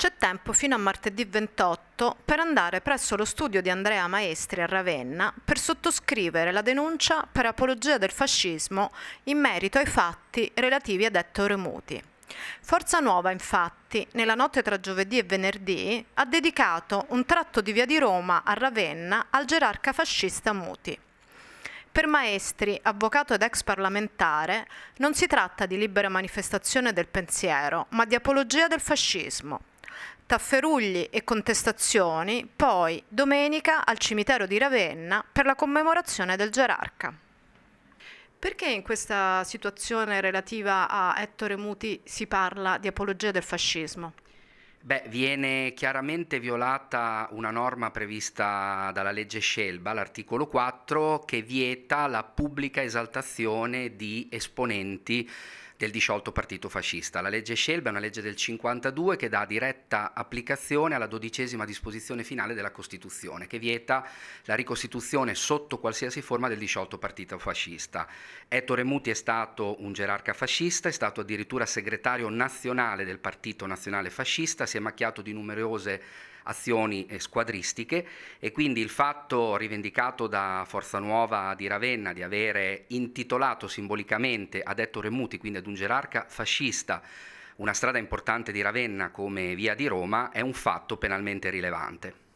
C'è tempo fino a martedì 28 per andare presso lo studio di Andrea Maestri a Ravenna per sottoscrivere la denuncia per apologia del fascismo in merito ai fatti relativi ad Ettore Muti. Forza Nuova, infatti, nella notte tra giovedì e venerdì, ha dedicato un tratto di via di Roma a Ravenna al gerarca fascista Muti. Per Maestri, avvocato ed ex parlamentare, non si tratta di libera manifestazione del pensiero, ma di apologia del fascismo, tafferugli e contestazioni, poi domenica al cimitero di Ravenna per la commemorazione del gerarca. Perché in questa situazione relativa a Ettore Muti si parla di apologia del fascismo? Beh, viene chiaramente violata una norma prevista dalla legge Scelba, l'articolo 4, che vieta la pubblica esaltazione di esponenti del disciolto partito fascista. La legge Scelba è una legge del 52 che dà diretta applicazione alla dodicesima disposizione finale della Costituzione, che vieta la ricostituzione sotto qualsiasi forma del disciolto partito fascista. Ettore Muti è stato un gerarca fascista, è stato addirittura segretario nazionale del Partito Nazionale Fascista, si è macchiato di numerose azioni squadristiche e quindi il fatto rivendicato da Forza Nuova di Ravenna di avere intitolato simbolicamente a detto Remuti, quindi ad un gerarca fascista, una strada importante di Ravenna come via di Roma è un fatto penalmente rilevante.